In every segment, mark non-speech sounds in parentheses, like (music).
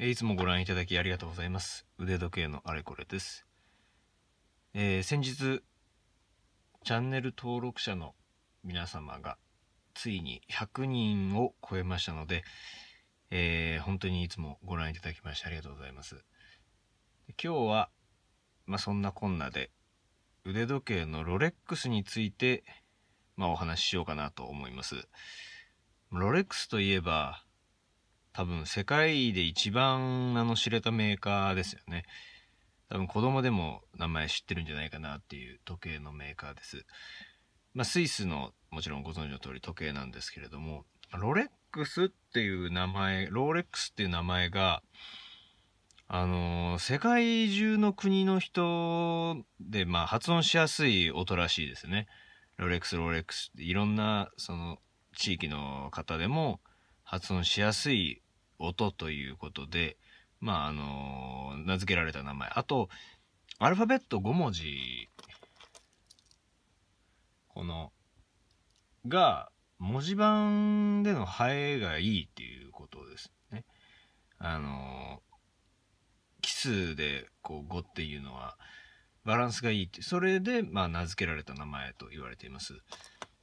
いつもご覧いただきありがとうございます。腕時計のあれこれです。えー、先日、チャンネル登録者の皆様がついに100人を超えましたので、えー、本当にいつもご覧いただきましてありがとうございます。今日は、まあ、そんなこんなで、腕時計のロレックスについて、まあ、お話ししようかなと思います。ロレックスといえば、多分世界で一番あの知れたメーカーですよね。多分子供でも名前知ってるんじゃないかなっていう時計のメーカーです。まあ、スイスのもちろんご存知の通り時計なんですけれども、ロレックスっていう名前、ローレックスっていう名前が、あのー、世界中の国の人で、まあ、発音しやすい音らしいですね。ロレックス、ロレックスっていろんな、その、地域の方でも発音しやすい音ということで、まあ、あの名付けられた名前。あと、アルファベット5文字、この、が、文字盤でのハエがいいっていうことですね。あの奇数でこう5っていうのはバランスがいいってそれでまあ名付けられた名前と言われています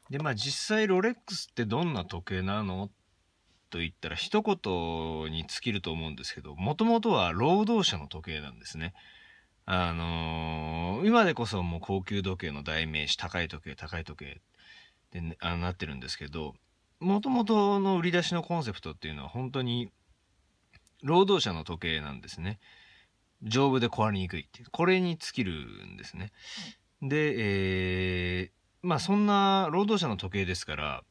でまあ実際ロレックスってどんな時計なのっと言ったら一言に尽きると思うんですけど、もともとは労働者の時計なんですね。あのー、今でこそもう高級時計の代名詞、高い時計、高い時計って、あなってるんですけど、もともとの売り出しのコンセプトっていうのは本当に労働者の時計なんですね。丈夫で壊れにくいって。これに尽きるんですね。で、えー、まあそんな労働者の時計ですから、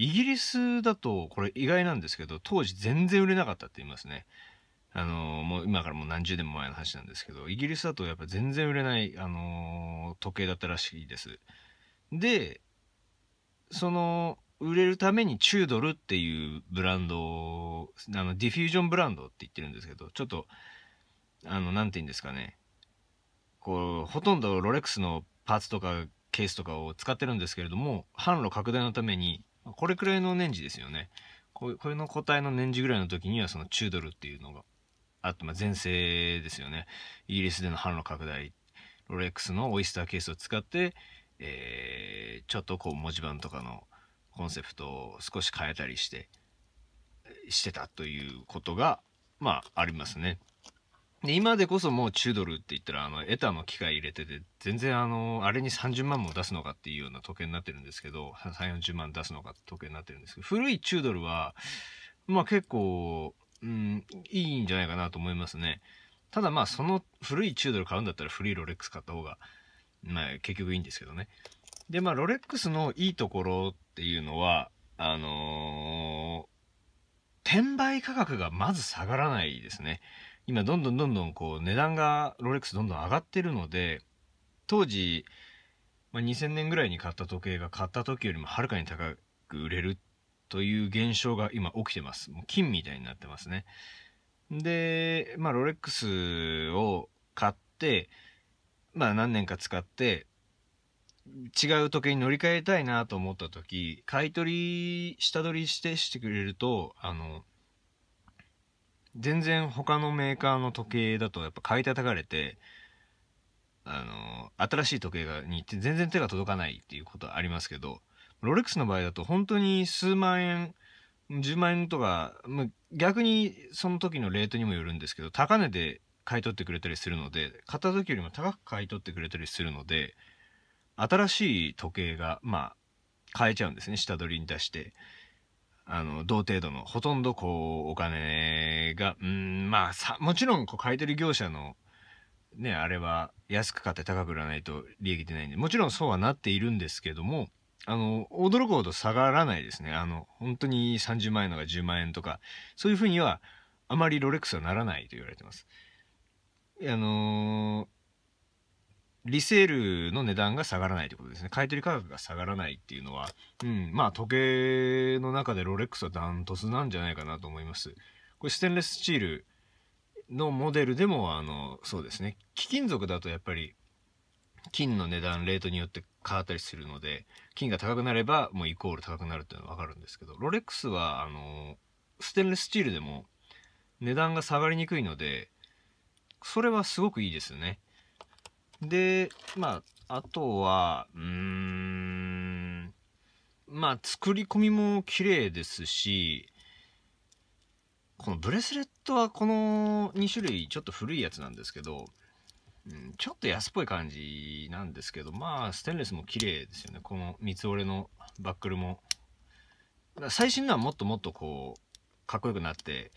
イギリスだと、これ意外なんですけど、当時全然売れなかったって言いますね。あのー、もう今からもう何十年も前の話なんですけど、イギリスだとやっぱ全然売れない、あのー、時計だったらしいです。で、その、売れるためにチュードルっていうブランドを、あの、ディフュージョンブランドって言ってるんですけど、ちょっと、あの、なんて言うんですかね。こう、ほとんどロレックスのパーツとかケースとかを使ってるんですけれども、販路拡大のためにこれくらいの年次ですよね。これの個体の年次ぐらいの時にはそのチュードルっていうのがあとまあ前世ですよね。イギリスでの販路拡大、ロレックスのオイスターケースを使って、えー、ちょっとこう文字盤とかのコンセプトを少し変えたりして、してたということが、まあありますね。で今でこそもうチュードルって言ったらあのエタの機械入れてて全然あのあれに30万も出すのかっていうような時計になってるんですけど340万出すのかって時計になってるんですけど古いチュードルはまあ結構、うん、いいんじゃないかなと思いますねただまあその古いチュードル買うんだったら古いロレックス買った方がまあ結局いいんですけどねでまあロレックスのいいところっていうのはあのー、転売価格がまず下がらないですね。今どんどんどんどんこう値段がロレックスどんどん上がってるので当時、まあ、2000年ぐらいに買った時計が買った時よりもはるかに高く売れるという現象が今起きてますもう金みたいになってますねで、まあ、ロレックスを買ってまあ何年か使って違う時計に乗り換えたいなと思った時買い取り下取りしてしてくれるとあの全然他のメーカーの時計だとやっぱ買い叩かれてあの新しい時計がに全然手が届かないっていうことはありますけどロレックスの場合だと本当に数万円10万円とか、逆にその時のレートにもよるんですけど高値で買い取ってくれたりするので買った時よりも高く買い取ってくれたりするので新しい時計がまあ買えちゃうんですね下取りに出してあの、同程度の、ほとんどこう、お金が、うん、まあさ、もちろん、こう、買い取り業者の、ね、あれは安く買って高く売らないと利益出ないんで、もちろんそうはなっているんですけども、あの、驚くほど下がらないですね。あの、本当に30万円とか10万円とか、そういうふうには、あまりロレックスはならないと言われてます。あのーリセールの値段が下がらないということですね。買い取り価格が下がらないっていうのは、うん、まあ時計の中でロレックスはダントツなんじゃないかなと思います。これステンレススチールのモデルでも、あの、そうですね。貴金属だとやっぱり金の値段、レートによって変わったりするので、金が高くなればもうイコール高くなるっていうのはわかるんですけど、ロレックスは、あの、ステンレススチールでも値段が下がりにくいので、それはすごくいいですよね。で、まあ、あとは、うーん、まあ、作り込みも綺麗ですし、このブレスレットはこの2種類ちょっと古いやつなんですけど、うん、ちょっと安っぽい感じなんですけど、まあ、ステンレスも綺麗ですよね。この三つ折れのバックルも。最新のはもっともっとこう、かっこよくなって、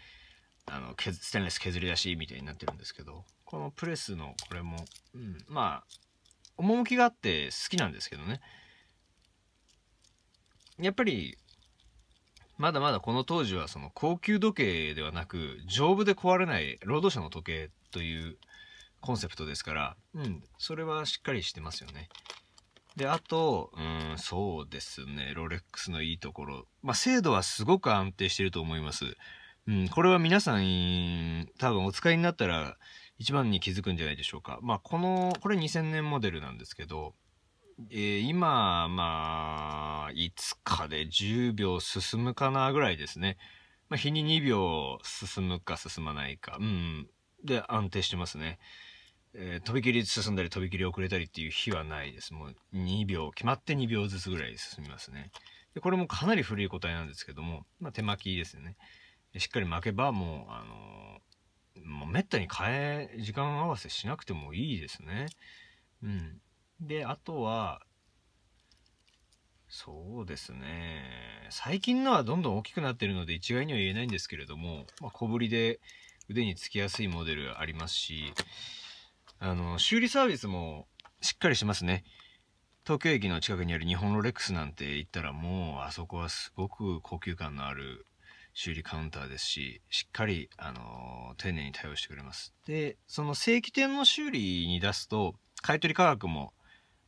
あの、ステンレス削り出しみたいになってるんですけど、このプレスのこれも、うん、まあ趣があって好きなんですけどねやっぱりまだまだこの当時はその高級時計ではなく丈夫で壊れない労働者の時計というコンセプトですから、うん、それはしっかりしてますよね。で、あと、うん、そうですね、ロレックスのいいところ。まあ、精度はすごく安定してると思います。うん、これは皆さん、多分お使いになったら一番に気づくんじゃないでしょうか。まあ、この、これ2000年モデルなんですけど、えー、今、まあ、いつかで10秒進むかなぐらいですね。まあ、日に2秒進むか進まないか。うん。で、安定してますね。えー、とびきり進んだり、とびきり遅れたりっていう日はないです。もう2秒、決まって2秒ずつぐらい進みますね。で、これもかなり古い個体なんですけども、まあ、手巻きですよね。しっかり巻けば、もう、あのーもうめったに変え、時間合わせしなくてもいいですね。うん。で、あとは、そうですね。最近のはどんどん大きくなってるので一概には言えないんですけれども、まあ、小ぶりで腕につきやすいモデルありますし、あの、修理サービスもしっかりしますね。東京駅の近くにある日本ロレックスなんて言ったらもうあそこはすごく高級感のある修理カウンターですし、しっかり、あのー、丁寧に対応してくれます。で、その正規店の修理に出すと、買取価格も、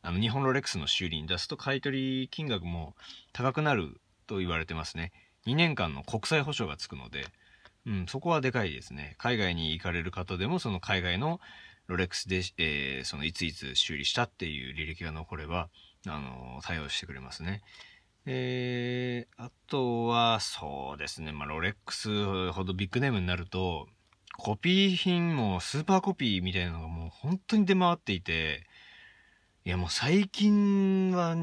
あの、日本ロレックスの修理に出すと、買取金額も高くなると言われてますね。2年間の国際保証がつくので、うん、そこはでかいですね。海外に行かれる方でも、その海外のロレックスで、えー、そのいついつ修理したっていう履歴が残れば、あの対応してくれますね。えー、あとは、そうですね。まあ、ロレックスほどビッグネームになると、コピー品もスーパーコピーみたいなのがもう本当に出回っていて、いやもう最近は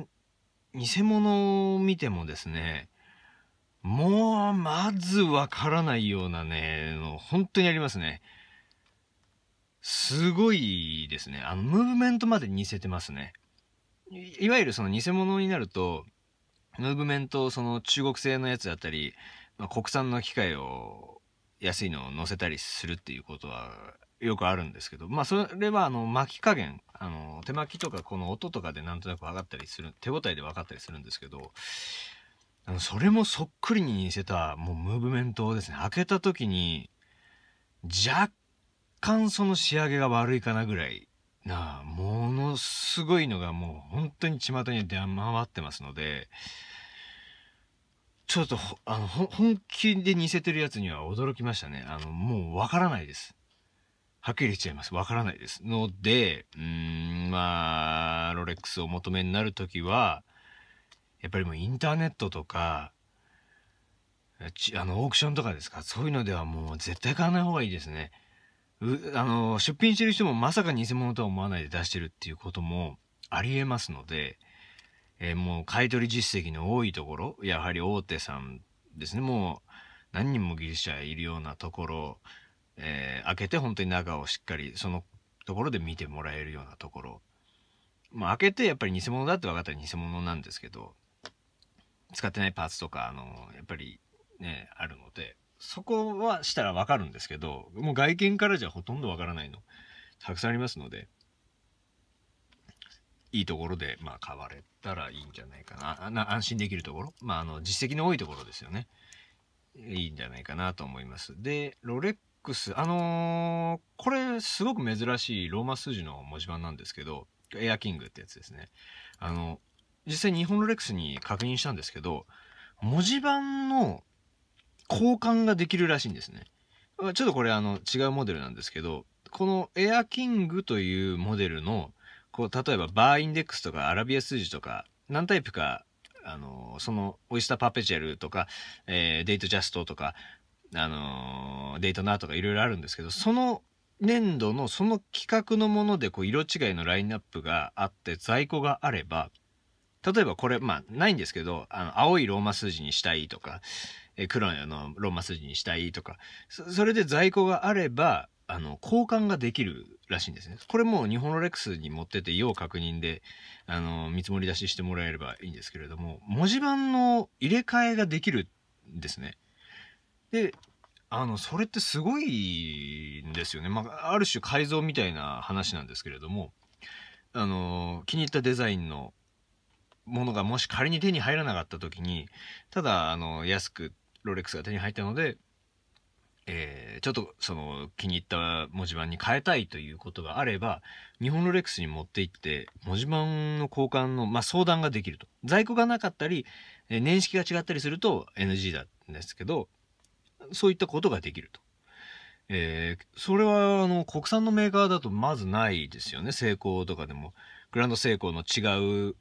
偽物を見てもですね、もうまずわからないようなね、の本当にありますね。すごいですね。あの、ムーブメントまで似せてますね。いわゆるその偽物になると、ムーブメント、その中国製のやつだったり、まあ、国産の機械を安いのを載せたりするっていうことはよくあるんですけど、まあそれはあの巻き加減、あの手巻きとかこの音とかでなんとなく分かったりする、手応えで分かったりするんですけど、あのそれもそっくりに似せたもうムーブメントをですね、開けた時に若干その仕上げが悪いかなぐらいなあものすごいのがもう本当に巷に出回ってますのでちょっとあの本気で似せてるやつには驚きましたねあのもうわからないですはっきり言っちゃいますわからないですのでうんまあロレックスを求めになる時はやっぱりもうインターネットとかあのオークションとかですかそういうのではもう絶対買わない方がいいですねあの、出品してる人もまさか偽物とは思わないで出してるっていうこともありえますので、えー、もう買取実績の多いところ、やはり大手さんですね、もう何人も技術者いるようなところ、えー、開けて本当に中をしっかりそのところで見てもらえるようなところ、まあ、開けてやっぱり偽物だって分かったら偽物なんですけど、使ってないパーツとか、あの、やっぱりね、あるので、そこはしたらわかるんですけど、もう外見からじゃほとんどわからないの、たくさんありますので、いいところで、まあ、買われたらいいんじゃないかな。な安心できるところ。まあ、あの、実績の多いところですよね。いいんじゃないかなと思います。で、ロレックス、あのー、これ、すごく珍しいローマ数字の文字盤なんですけど、エアキングってやつですね。あの、実際日本ロレックスに確認したんですけど、文字盤の交換ができるらしいんですね。ちょっとこれあの違うモデルなんですけど、このエアキングというモデルの、こう例えばバーインデックスとかアラビア数字とか、何タイプか、あのそのオイスターパペチェルとか、えー、デートジャストとか、あのデートナーとかいろいろあるんですけど、その年度のその企画のものでこう色違いのラインナップがあって在庫があれば例えばこれまあないんですけどあの青いローマ数字にしたいとかえ黒のローマ筋にしたいとかそれで在庫があればあの交換ができるらしいんですねこれも日本ロレックスに持ってて要確認であの見積もり出ししてもらえればいいんですけれども文字盤の入れ替えができるんですねであのそれってすごいんですよね、まあ、ある種改造みたいな話なんですけれどもあの気に入ったデザインのものがもし仮に手に入らなかった時にただあの安くロレックスが手に入ったので、えー、ちょっとその気に入った文字盤に変えたいということがあれば、日本ロレックスに持って行って、文字盤の交換の、まあ、相談ができると。在庫がなかったり、えー、年式が違ったりすると NG なんですけど、そういったことができると。えー、それはあの国産のメーカーだとまずないですよね。成功とかでも。グランド成功の違う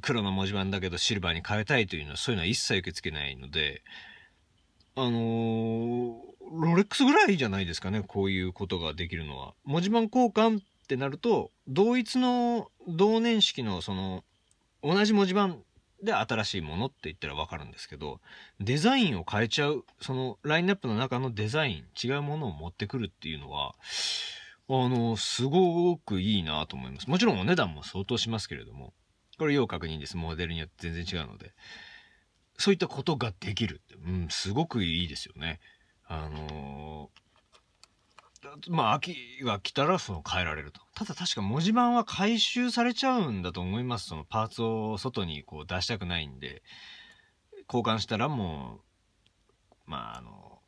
黒の文字盤だけどシルバーに変えたいというのはそういうのは一切受け付けないので、あのー、ロレックスぐらいじゃないですかね、こういうことができるのは。文字盤交換ってなると、同一の同年式のその、同じ文字盤で新しいものって言ったらわかるんですけど、デザインを変えちゃう、そのラインナップの中のデザイン、違うものを持ってくるっていうのは、あの、すごくいいなと思います。もちろんお値段も相当しますけれども、これ要確認です。モデルによって全然違うので。そういったことができるって、うん、すごくいいですよね。あのー、まあ、秋が来たらその変えられると。ただ確か文字盤は回収されちゃうんだと思います。そのパーツを外にこう出したくないんで、交換したらもう、まあ、あの、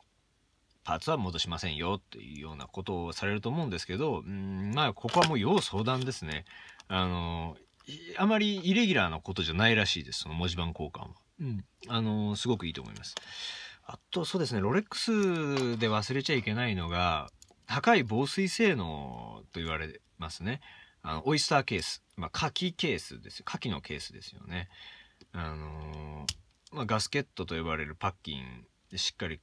パーツは戻しませんよっていうようなことをされると思うんですけど、うん、まあ、ここはもう要相談ですね。あのー、あまりイレギュラーなことじゃないらしいです、その文字盤交換は。うん、あのすごくいいと思います。あと、そうですね、ロレックスで忘れちゃいけないのが、高い防水性能と言われますね。あの、オイスターケース。まあ、カキケースですよ。カキのケースですよね。あのー、まあ、ガスケットと呼ばれるパッキンでしっかり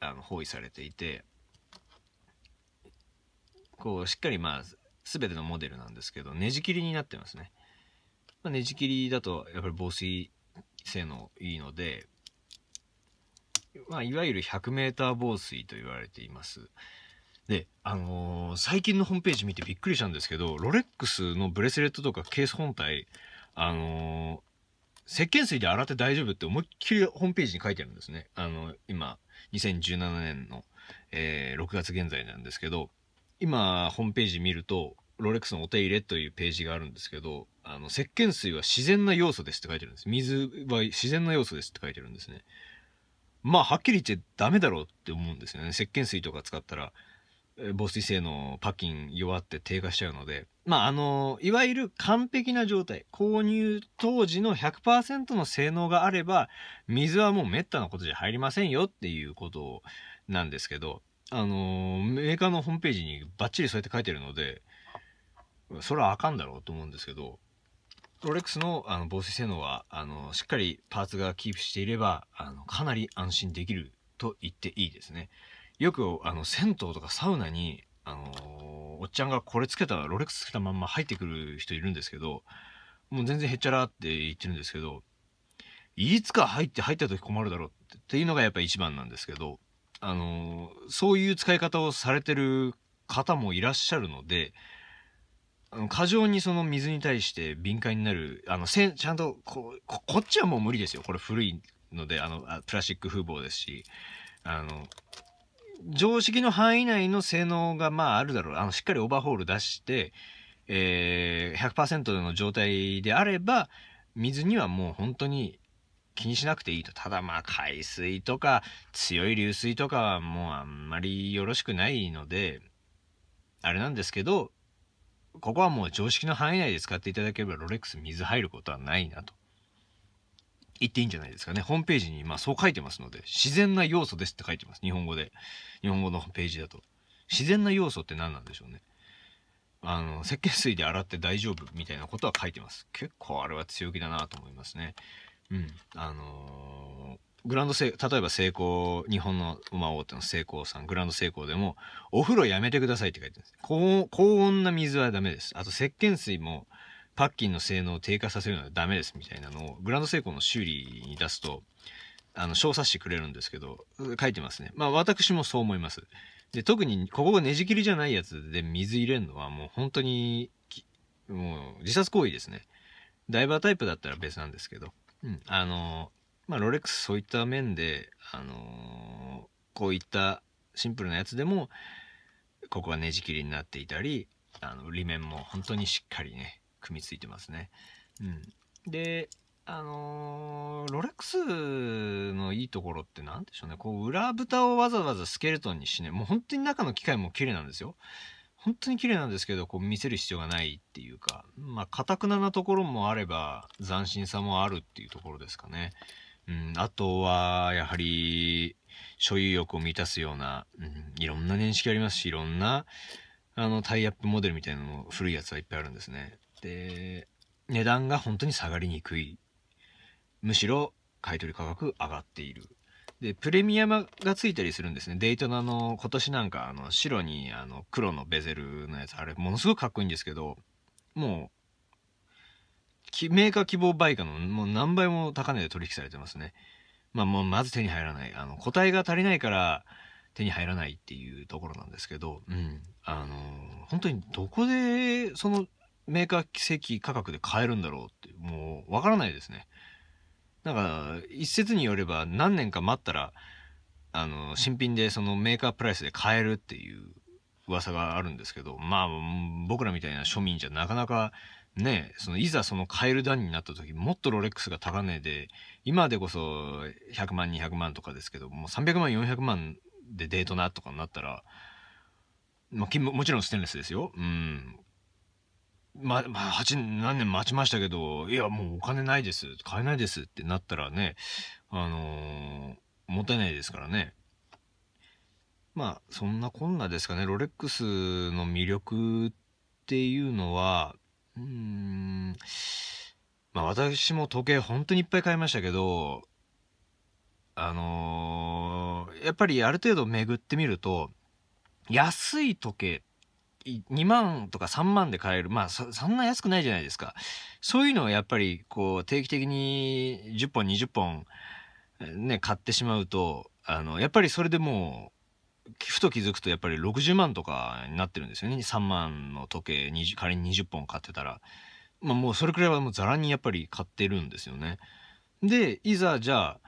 あの包囲されていて、こう、しっかりまあ、すべてのモデルなんですけど、ねじ切りになってますね。まあ、ねじ切りだと、やっぱり防水性能いいので、まあ、いわゆる 100m 防水と言われています。で、あのー、最近のホームページ見てびっくりしたんですけど、ロレックスのブレスレットとかケース本体、あのー、石鹸水で洗って大丈夫って思いっきりホームページに書いてあるんですね。あの、今、2017年の、えー、6月現在なんですけど、今、ホームページ見ると、ロレックスのお手入れというページがあるんですけど、あの、石鹸水は自然な要素ですって書いてるんです。水は自然な要素ですって書いてるんですね。まあ、はっきり言ってダメだろうって思うんですよね。石鹸水とか使ったら、防水性能、パッキン弱って低下しちゃうので、まあ、あの、いわゆる完璧な状態、購入当時の100%の性能があれば、水はもう滅多なことじゃ入りませんよっていうことなんですけど、あの、メーカーのホームページにバッチリそうやって書いてるので、それはあかんだろうと思うんですけど、ロレックスのあの防水性能は、あの、しっかりパーツがキープしていれば、あの、かなり安心できると言っていいですね。よく、あの、銭湯とかサウナに、あのおっちゃんがこれつけた、ロレックスつけたまんま入ってくる人いるんですけど、もう全然へっちゃらって言ってるんですけど、いつか入って入った時困るだろうっていうのがやっぱ一番なんですけど、あのそういう使い方をされてる方もいらっしゃるので、過剰にその水に対して敏感になる、あの、せん、ちゃんとこ、こ、こっちはもう無理ですよ。これ古いので、あの、プラスチック風貌ですし、あの、常識の範囲内の性能がまああるだろう。あの、しっかりオーバーホール出して、えー、100%の状態であれば、水にはもう本当に気にしなくていいと。ただまあ海水とか強い流水とかはもうあんまりよろしくないので、あれなんですけど、ここはもう常識の範囲内で使っていただければロレックス水入ることはないなと言っていいんじゃないですかね。ホームページに、まあそう書いてますので、自然な要素ですって書いてます。日本語で。日本語のページだと。自然な要素って何なんでしょうね。あの、石鹸水で洗って大丈夫みたいなことは書いてます。結構あれは強気だなと思いますね。うん。あのーグランドセ例えば成功、日本の馬大手の成功さん、グランド成功でも、お風呂やめてくださいって書いてます高。高温な水はダメです。あと石鹸水も、パッキンの性能を低下させるのはダメですみたいなのを、グランド成功の修理に出すと、あの、小冊子くれるんですけど、書いてますね。まあ私もそう思います。で、特に、ここがねじ切りじゃないやつで水入れるのは、もう本当に、もう自殺行為ですね。ダイバータイプだったら別なんですけど、うん、あのまあ、ロレックスそういった面で、あのー、こういったシンプルなやつでも、ここはねじ切りになっていたり、あの、裏面も本当にしっかりね、組み付いてますね。うん。で、あのー、ロレックスのいいところって何でしょうね。こう、裏蓋をわざわざスケルトンにしね、もう本当に中の機械も綺麗なんですよ。本当に綺麗なんですけど、こう見せる必要がないっていうか、まあ、かたくななところもあれば、斬新さもあるっていうところですかね。うん、あとは、やはり、所有欲を満たすような、うん、いろんな年式ありますし、いろんな、あの、タイアップモデルみたいなのも古いやつはいっぱいあるんですね。で、値段が本当に下がりにくい。むしろ、買取価格上がっている。で、プレミアムがついたりするんですね。デイトナの今年なんか、あの、白にあの黒のベゼルのやつ、あれ、ものすごくかっこいいんですけど、もう、メーカー希望売価のもう何倍も高値で取引されてますね。まあ、もうまず手に入らない。あの、個体が足りないから手に入らないっていうところなんですけど、うん。あの、本当にどこでそのメーカー奇跡価格で買えるんだろうって、もうわからないですね。だから、一説によれば何年か待ったら、あの、新品でそのメーカープライスで買えるっていう噂があるんですけど、まあ、僕らみたいな庶民じゃなかなかね、そのいざそのエルる段になった時もっとロレックスが高値で今でこそ100万200万とかですけどもう300万400万でデートなとかになったら、まあ、もちろんステンレスですよ。うんま、まあ、8何年待ちましたけどいやもうお金ないです買えないですってなったらねあのー、もったいないですからね。まあそんなこんなですかねロレックスの魅力っていうのはうん。まあ私も時計本当にいっぱい買いましたけど、あのー、やっぱりある程度巡ってみると、安い時計、2万とか3万で買える。まあそ、そんな安くないじゃないですか。そういうのをやっぱりこう定期的に10本20本ね、買ってしまうと、あの、やっぱりそれでもうふと気づくとやっぱり60万とかになってるんですよね3万の時計20仮に20本買ってたら、まあ、もうそれくらいはもうざらにやっぱり買ってるんですよね。でいざじゃあ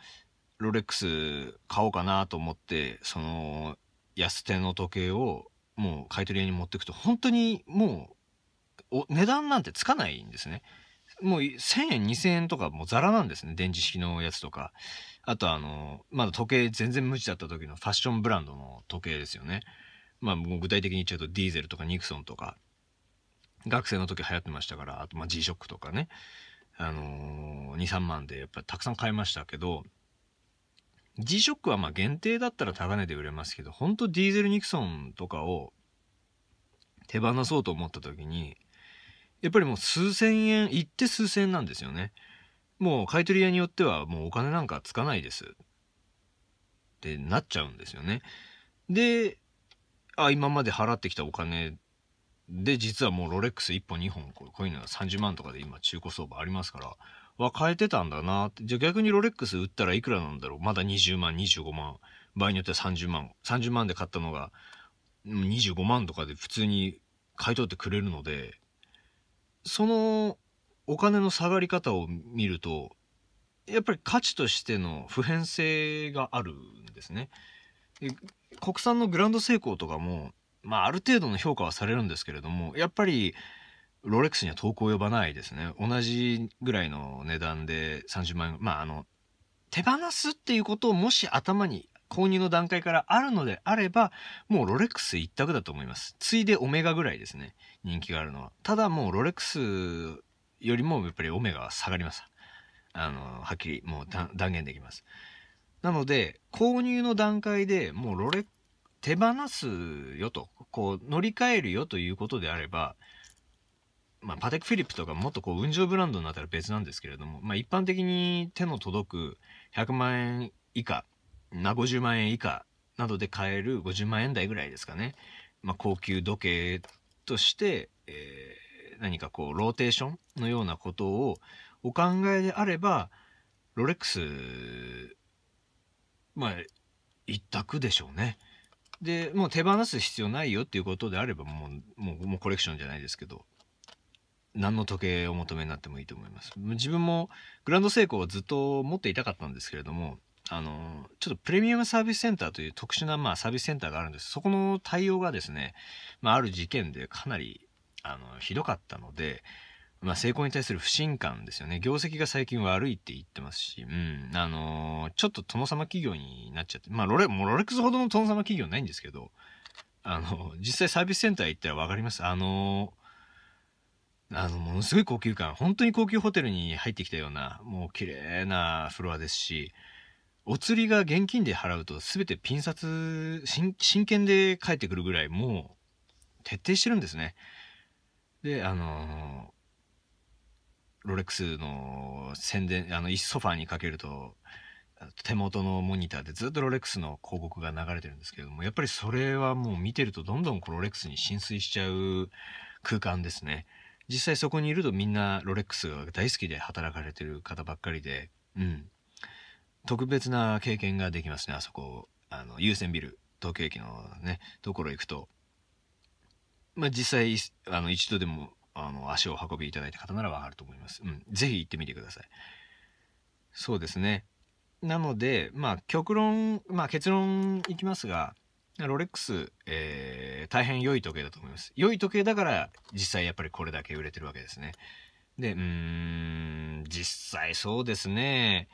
ロレックス買おうかなと思ってその安手の時計をもう買い取り屋に持ってくと本当にもうお値段なんてつかないんですね。もう1000円2000円とかもうザラなんですね電磁式のやつとかあとあのまだ時計全然無知だった時のファッションブランドの時計ですよねまあ具体的に言っちゃうとディーゼルとかニクソンとか学生の時流行ってましたからあとまあ G ショックとかねあのー、23万でやっぱりたくさん買いましたけど G ショックはまあ限定だったら高値で売れますけど本当ディーゼルニクソンとかを手放そうと思った時にやっぱりもう数千円行って数千円なんですよねもう買取屋によってはもうお金なんかつかないですってなっちゃうんですよねであ今まで払ってきたお金で実はもうロレックス1本2本こういうのは30万とかで今中古相場ありますからは変えてたんだなってじゃあ逆にロレックス売ったらいくらなんだろうまだ20万25万場合によっては30万30万で買ったのが25万とかで普通に買い取ってくれるのでそのお金の下がり方を見ると、やっぱり価値としての普遍性があるんですね。国産のグランド成功とかも、まあある程度の評価はされるんですけれども、やっぱりロレックスには遠く及ばないですね。同じぐらいの値段で30万円、まああの、手放すっていうことをもし頭に購入の段階からあるのであれば、もうロレックス一択だと思います。ついでオメガぐらいですね。人気があるのは。ただもうロレックスよりもやっぱりオメガは下がります。あの、はっきりもう断言できます。なので、購入の段階でもうロレ、手放すよと、こう乗り換えるよということであれば、まあ、パテック・フィリップとかもっとこう運上ブランドになったら別なんですけれども、まあ、一般的に手の届く100万円以下な50万円以下などで買える50万円台ぐらいですかね、まあ、高級時計として、えー、何かこうローテーションのようなことをお考えであればロレックスまあ一択でしょうね。でもう手放す必要ないよっていうことであればもうもうもうコレクションじゃないですけど何の時計を求めになってもいいと思います。自分もグランドセイコーはずっと持っていたかったんですけれどもあの、ちょっとプレミアムサービスセンターという特殊な、まあ、サービスセンターがあるんです。そこの対応がですね、まあ、ある事件でかなり、あの、ひどかったので、まあ、成功に対する不信感ですよね。業績が最近悪いって言ってますし、うん、あのちょっと殿様企業になっちゃって、まあ、ロレ、もうロレックスほどの殿様企業ないんですけど、あの、実際サービスセンター行ったらわかります。あのあの、ものすごい高級感。本当に高級ホテルに入ってきたような、もう綺麗なフロアですし、お釣りが現金で払うと全てピン札真剣で返ってくるぐらいもう徹底してるんですねであのロレックスの宣伝あのソファーにかけると手元のモニターでずっとロレックスの広告が流れてるんですけれどもやっぱりそれはもう見てるとどんどんロレックスに浸水しちゃう空間ですね実際そこにいるとみんなロレックスが大好きで働かれてる方ばっかりでうん特別な経験ができますね、あそこ。あの、優先ビル、東京駅のね、ところ行くと。まあ、実際、あの、一度でも、あの、足を運びいただいた方ならわかると思います。うん。是非行ってみてください。そうですね。なので、まあ、極論、まあ、結論いきますが、ロレックス、えー、大変良い時計だと思います。良い時計だから、実際やっぱりこれだけ売れてるわけですね。で、うーん、実際そうですね。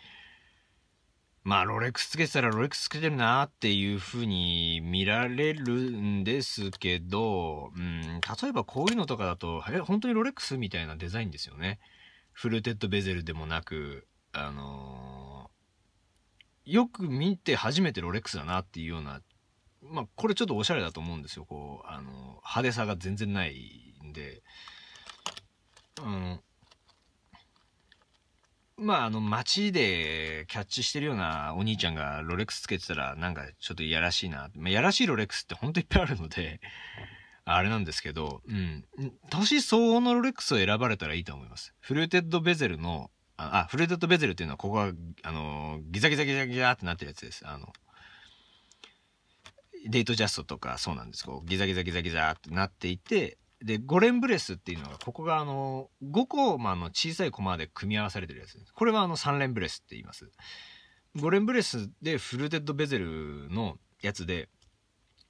まあ、ロレックスつけてたらロレックスつけてるなっていうふうに見られるんですけど、うん、例えばこういうのとかだと、え、本当にロレックスみたいなデザインですよね。フルテッドベゼルでもなく、あのー、よく見て初めてロレックスだなっていうような、まあ、これちょっとおしゃれだと思うんですよ。こう、あのー、派手さが全然ないんで、あの、まあ、あの、街でキャッチしてるようなお兄ちゃんがロレックスつけてたら、なんかちょっといやらしいな。まあ、やらしいロレックスってほんといっぱいあるので (laughs) あれなんですけど、うん。年相応のロレックスを選ばれたらいいと思います。フルーテッドベゼルの、あ、フルーテッドベゼルっていうのは、ここが、あの、ギザギザギザギザってなってるやつです。あの、デートジャストとかそうなんですけど、ギザギザギザギザってなっていて、で、ゴレンブレスっていうのは、ここがあの、5個、まあ、の小さいコマで組み合わされてるやつです。これはあの、3連ブレスって言います。ゴレンブレスでフルテッドベゼルのやつで、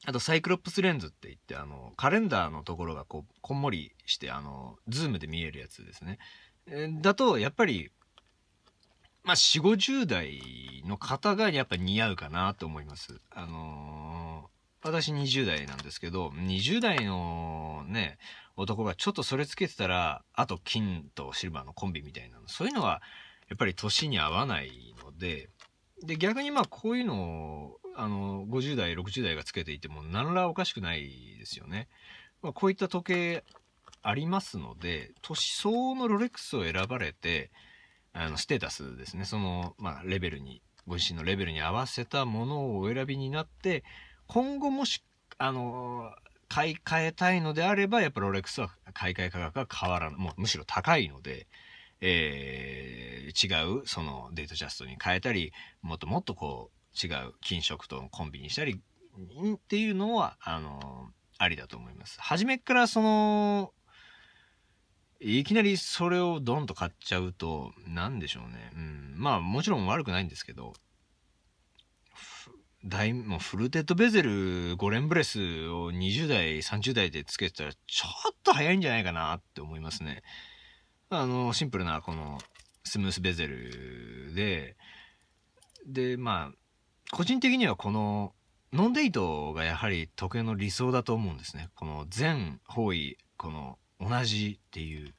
あとサイクロプスレンズって言って、あの、カレンダーのところがこう、こんもりして、あの、ズームで見えるやつですね。だと、やっぱり、まあ、4、50代の方がやっぱ似合うかなと思います。あのー私20代なんですけど、20代のね、男がちょっとそれつけてたら、あと金とシルバーのコンビみたいな、そういうのはやっぱり年に合わないので、で、逆にまあこういうのを、あの、50代、60代がつけていても何らおかしくないですよね。まあ、こういった時計ありますので、年相応のロレックスを選ばれて、あの、ステータスですね、その、まあ、レベルに、ご自身のレベルに合わせたものをお選びになって、今後もし、あの買い替えたいのであれば、やっぱロレックスは買い替え価格が変わらない、もうむしろ高いので、えー、違う、そのデートジャストに変えたり、もっともっとこう、違う金色とコンビにしたり、っていうのは、あのありだと思います。初めからその、いきなりそれをドンと買っちゃうと、何でしょうね。うん。まあ、もちろん悪くないんですけど、大、もうフルテッドベゼル5連ブレスを20代、30代でつけてたら、ちょっと早いんじゃないかなって思いますね。あの、シンプルなこのスムースベゼルで、で、まあ、個人的にはこのノンデイトがやはり時計の理想だと思うんですね。この全方位、この同じっていう。や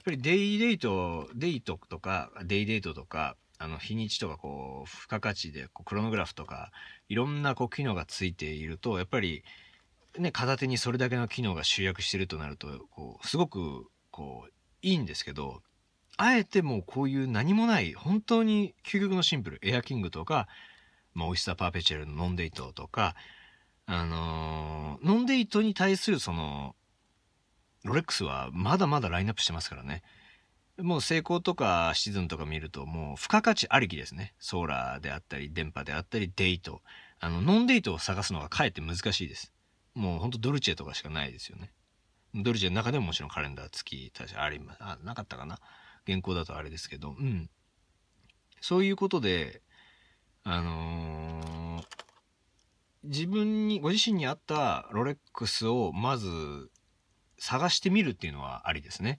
っぱりデイデイト、デイトとか、デイデイトとか、あの日にちとかこう付加価値でこうクロノグラフとかいろんなこう機能がついているとやっぱり、ね、片手にそれだけの機能が集約してるとなるとこうすごくこういいんですけどあえてもうこういう何もない本当に究極のシンプルエアキングとか、まあ、オイスターパーペチュアルのノンデイトとかあのー、ノンデイトに対するそのロレックスはまだまだラインナップしてますからね。もう成功とかシズンとか見るともう付加価値ありきですね。ソーラーであったり、電波であったり、デート。あの、ノンデートを探すのがかえって難しいです。もうほんとドルチェとかしかないですよね。ドルチェの中でももちろんカレンダー付き、確かあります。あ、なかったかな。原稿だとあれですけど、うん。そういうことで、あのー、自分に、ご自身に合ったロレックスをまず探してみるっていうのはありですね。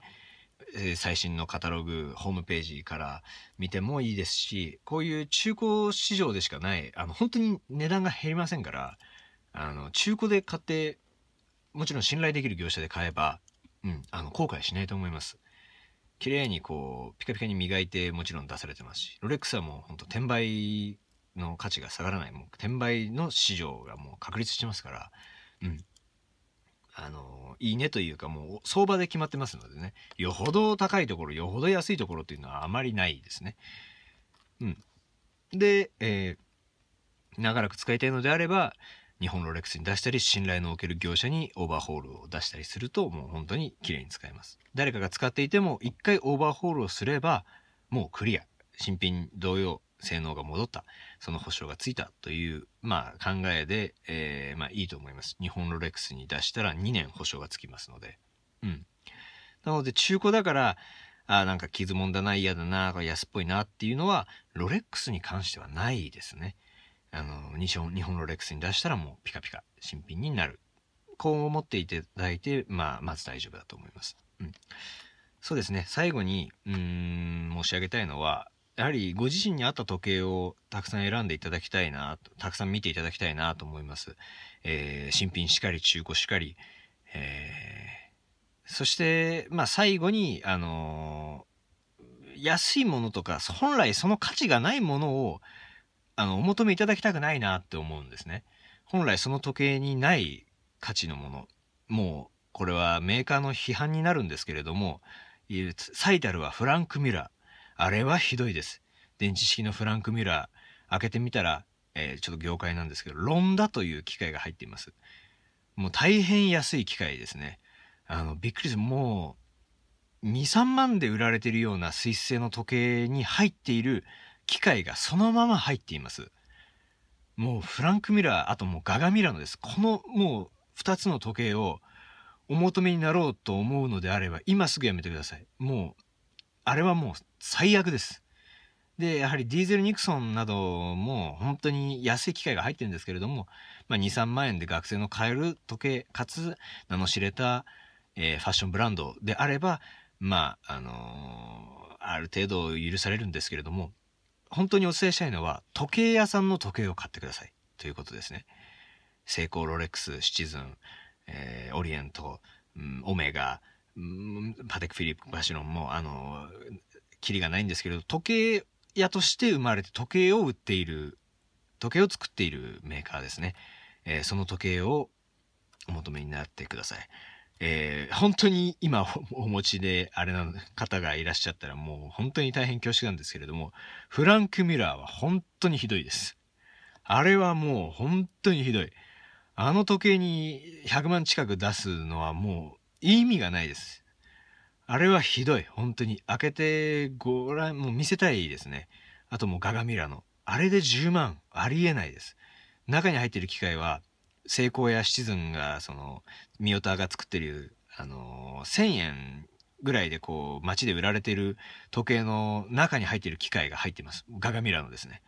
最新のカタログホームページから見てもいいですしこういう中古市場でしかないあの本当に値段が減りませんからあの中古で買ってもちろん信頼できる業者で買えば、うん、あの後悔しないと思います綺麗にこうピカピカに磨いてもちろん出されてますしロレックスはもう本当転売の価値が下がらないもう転売の市場がもう確立してますから、うん、あの、いいねというかもう相場で決まってますのでね、よほど高いところ、よほど安いところっていうのはあまりないですね。うん。で、えー、長らく使いたいのであれば、日本ロレックスに出したり、信頼のおける業者にオーバーホールを出したりすると、もう本当に綺麗に使えます。誰かが使っていても、1回オーバーホールをすれば、もうクリア。新品同様、性能が戻った、その保証がついたという、まあ、考えで、えー、まあ、いいと思います。日本ロレックスに出したら2年保証がつきますので。うん。なので、中古だから、あなんか傷もんだな、嫌だな、安っぽいなっていうのは、ロレックスに関してはないですね。あの、日本日本ロレックスに出したらもうピカピカ、新品になる。こう思っていただいて、まあ、まず大丈夫だと思います。うん。そうですね。最後に、うん、申し上げたいのは、やはりご自身に合った時計をたくさん選んでいただきたいなたくさん見ていただきたいなと思います、えー、新品しかり中古しかり、えー、そして、まあ、最後に、あのー、安いものとか本来その価値がないものをあのお求めいただきたくないなって思うんですね本来その時計にない価値のものもうこれはメーカーの批判になるんですけれども最たるはフランク・ミラーあれはひどいです。電池式のフランクミュラー、開けてみたら、えー、ちょっと業界なんですけど、ロンダという機械が入っています。もう大変安い機械ですね。あの、びっくりする。もう、2、3万で売られてるような水性の時計に入っている機械がそのまま入っています。もうフランクミラー、あともうガガミラノです。このもう2つの時計をお求めになろうと思うのであれば、今すぐやめてください。もうあれはもう最悪です。で、やはりディーゼル・ニクソンなども本当に安い機械が入ってるんですけれども、まあ、2、3万円で学生の買える時計、かつ名の知れた、えー、ファッションブランドであれば、まあ、あのー、ある程度許されるんですけれども、本当にお伝えしたいのは、時計屋さんの時計を買ってください。ということですね。セイコーロレックス、シチズン、えー、オリエント、うん、オメガ、パテック・フィリップ・バシロンもあのキリがないんですけれど時計屋として生まれて時計を売っている時計を作っているメーカーですね、えー、その時計をお求めになってください、えー、本当に今お持ちであれな方がいらっしゃったらもう本当に大変恐縮なんですけれどもフランク・ミュラーは本当にひどいですあれはもう本当にひどいあの時計に100万近く出すのはもう意味がないです。あれはひどい。本当に。開けてご覧、もう見せたいですね。あともうガガミラの。あれで10万、ありえないです。中に入ってる機械は、セイコーやシチズンが、その、ミオターが作ってる、あの1000円ぐらいでこう、街で売られてる時計の中に入ってる機械が入ってます。ガガミラのですね。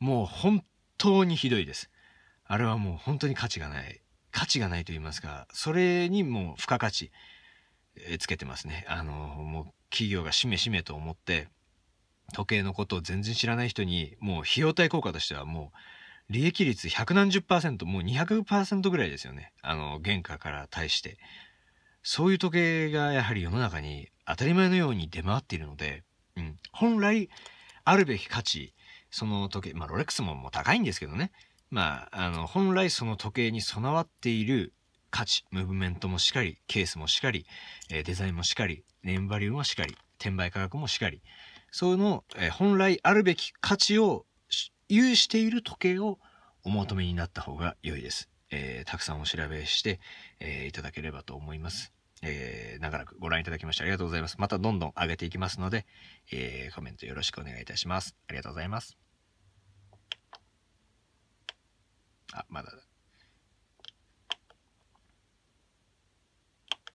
もう本当にひどいです。あれはもう本当に価値がない価値がないと言いますか、それにも付加価値、えつけてますね。あの、もう企業がしめしめと思って、時計のことを全然知らない人に、もう費用対効果としてはもう、利益率百何十パーセント、もう200%ぐらいですよね。あの、原価から対して。そういう時計がやはり世の中に当たり前のように出回っているので、うん、本来あるべき価値、その時計、まあロレックスももう高いんですけどね、まあ、あの、本来その時計に備わっている価値、ムーブメントもしかり、ケースもしかり、えデザインもしかり、ネームバリューもしかり、転売価格もしかり、そういうの、え本来あるべき価値を有している時計をお求めになった方が良いです。えー、たくさんお調べして、えー、いただければと思います。えー、長らくご覧いただきましてありがとうございます。またどんどん上げていきますので、えコメントよろしくお願いいたします。ありがとうございます。あ、まだだ。